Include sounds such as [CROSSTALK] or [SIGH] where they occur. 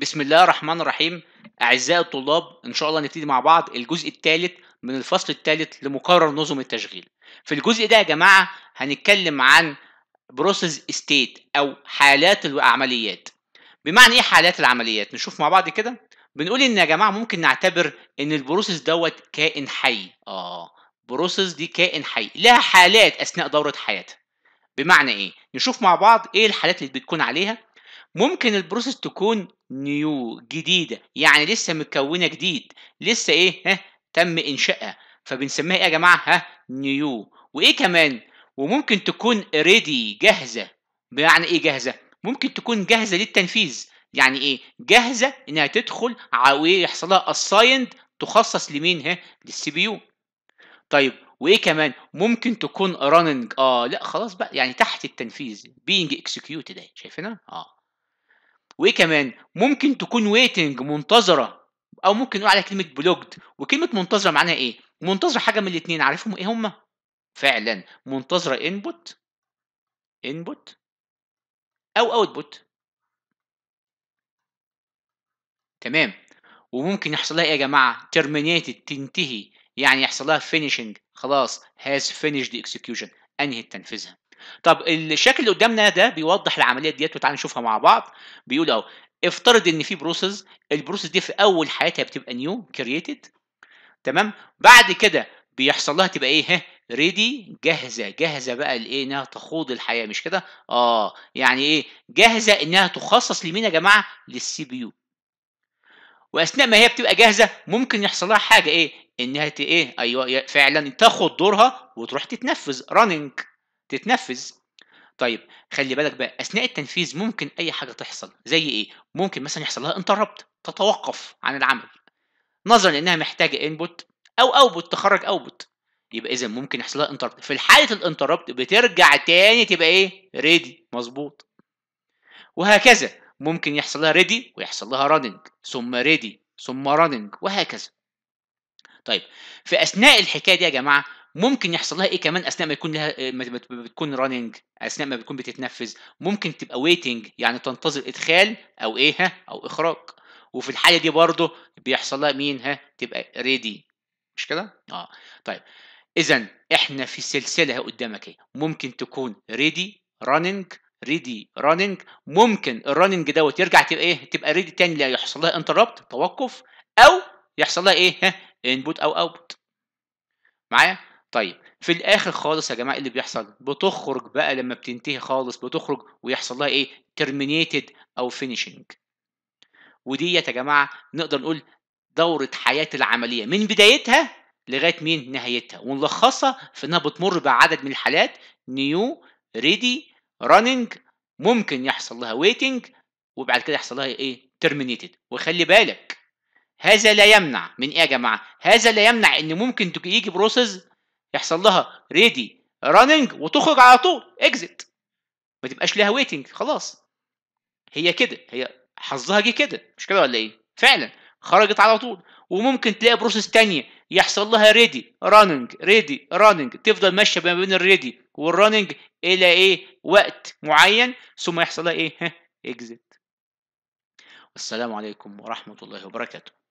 بسم الله الرحمن الرحيم أعزائي الطلاب إن شاء الله نبتدي مع بعض الجزء الثالث من الفصل الثالث لمقرر نظم التشغيل في الجزء ده يا جماعة هنتكلم عن بروسيس ستيت أو حالات العمليات بمعنى إيه حالات العمليات نشوف مع بعض كده بنقول إن يا جماعة ممكن نعتبر إن البروسيس دوت كائن حي آه بروسيس دي كائن حي لها حالات أثناء دورة حياتها بمعنى إيه نشوف مع بعض إيه الحالات اللي بتكون عليها ممكن البروسيس تكون نيو جديده يعني لسه متكونه جديد لسه ايه ها تم انشائها فبنسميها ايه يا جماعه ها نيو وايه كمان وممكن تكون ريدي جاهزه بمعنى ايه جاهزه ممكن تكون جاهزه للتنفيذ يعني ايه جاهزه انها تدخل ويحصل يحصلها اسايند تخصص لمين ها للسي بي يو طيب وايه كمان ممكن تكون راننج اه لا خلاص بقى يعني تحت التنفيذ بينج اكسكيوتد اهي شايفينها اه وايه كمان ممكن تكون ويتنج منتظره او ممكن نقول على كلمه بلوجد وكلمه منتظره معناها ايه منتظره حاجه من الاتنين عارفهم ايه هما فعلا منتظره انبوت انبوت او اوتبوت تمام وممكن يحصل لها ايه يا جماعه terminated تنتهي يعني يحصل لها finishing خلاص has finished the execution أنهي تنفيذها طب الشكل اللي قدامنا ده بيوضح العمليه ديت وتعالى نشوفها مع بعض بيقول اهو افترض ان في بروسيس البروسيس دي في اول حياتها بتبقى نيو كرييتد تمام بعد كده بيحصل لها تبقى ايه ها ريدي جاهزه جاهزه بقى لايه انها تخوض الحياه مش كده اه يعني ايه جاهزه انها تخصص لمين يا جماعه للسي بي يو واثناء ما هي بتبقى جاهزه ممكن يحصل لها حاجه ايه انها ايه ايوه فعلا تاخد دورها وتروح تتنفذ راننج تتنفذ طيب خلي بالك بقى اثناء التنفيذ ممكن اي حاجه تحصل زي ايه ممكن مثلا يحصل لها انتربت تتوقف عن العمل نظرا لانها محتاجه انبوت او اوبوت تخرج اوبوت يبقى اذا ممكن يحصل لها انتربت في حاله الانتربت بترجع تاني تبقى ايه ريدي مظبوط وهكذا ممكن يحصل لها ريدي ويحصل لها راننج ثم ريدي ثم راننج وهكذا طيب في اثناء الحكايه دي يا جماعه ممكن يحصل لها ايه كمان اثناء ما يكون لها ما بتكون راننج اثناء ما بتكون بتتنفذ ممكن تبقى ويتنج يعني تنتظر ادخال او ايه ها او اخراج وفي الحاله دي برضه بيحصل لها مين ها تبقى ريدي مش كده اه طيب اذا احنا في سلسله قدامك ايه ممكن تكون ريدي راننج ريدي راننج ممكن الراننج دوت يرجع تبقى ايه تبقى ريدي تاني لا يحصل لها انتربت توقف او يحصل لها ايه ها انبوت او اوتبوت معايا طيب في الاخر خالص يا جماعه ايه اللي بيحصل بتخرج بقى لما بتنتهي خالص بتخرج ويحصل لها ايه terminated او finishing وديت يا جماعه نقدر نقول دوره حياه العمليه من بدايتها لغايه مين نهايتها ونلخصها في انها بتمر بعدد من الحالات نيو ريدي راننج ممكن يحصل لها ويتنج وبعد كده يحصل لها ايه terminated وخلي بالك هذا لا يمنع من ايه يا جماعه هذا لا يمنع ان ممكن يجي بروسيس يحصل لها ريدي راننج وتخرج على طول اكزيت ما تبقاش ليها ويتنج خلاص هي كده هي حظها جه كده مش كده ولا ايه فعلا خرجت على طول وممكن تلاقي بروسيس تانية يحصل لها ريدي راننج ريدي راننج تفضل ماشيه ما بين الريدي والراننج الى ايه وقت معين ثم يحصل لها ايه اكزيت [LAUGHS] والسلام عليكم ورحمه الله وبركاته